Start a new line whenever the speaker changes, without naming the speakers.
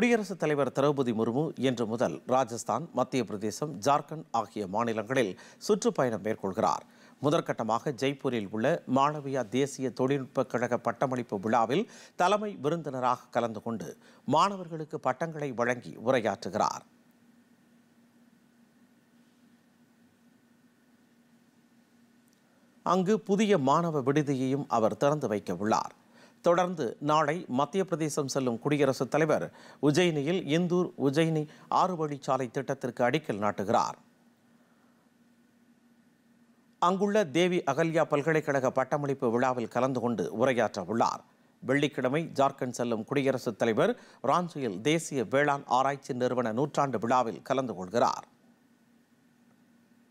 குடியரசுத் தலைவர் திரௌபதி முர்மு இன்று முதல் ராஜஸ்தான் மத்திய பிரதேசம் ஜார்க்கண்ட் ஆகிய மாநிலங்களில் சுற்றுப்பயணம் மேற்கொள்கிறார் முதற்கட்டமாக ஜெய்ப்பூரில் உள்ள மாணவியா தேசிய தொழில்நுட்ப கழக பட்டமளிப்பு விழாவில் தலைமை விருந்தினராக கலந்து கொண்டு மாணவர்களுக்கு பட்டங்களை வழங்கி உரையாற்றுகிறார் அங்கு புதிய மாணவ விடுதியையும் அவர் திறந்து வைக்க உள்ளார் தொடர்ந்து நாளை மத்திய பிரதேசம் செல்லும் குடியரசுத் தலைவர் உஜயினியில் இந்தூர் உஜயினி ஆறு வழிச்சாலை திட்டத்திற்கு அடிக்கல் நாட்டுகிறார் அங்குள்ள தேவி அகல்யா பல்கலைக்கழக பட்டமளிப்பு விழாவில் கலந்து கொண்டு உரையாற்ற உள்ளார் வெள்ளிக்கிழமை ஜார்க்கண்ட் செல்லும் குடியரசுத் தலைவர் ராஞ்சியில் தேசிய வேளாண் ஆராய்ச்சி நிறுவன நூற்றாண்டு விழாவில் கலந்து கொள்கிறார்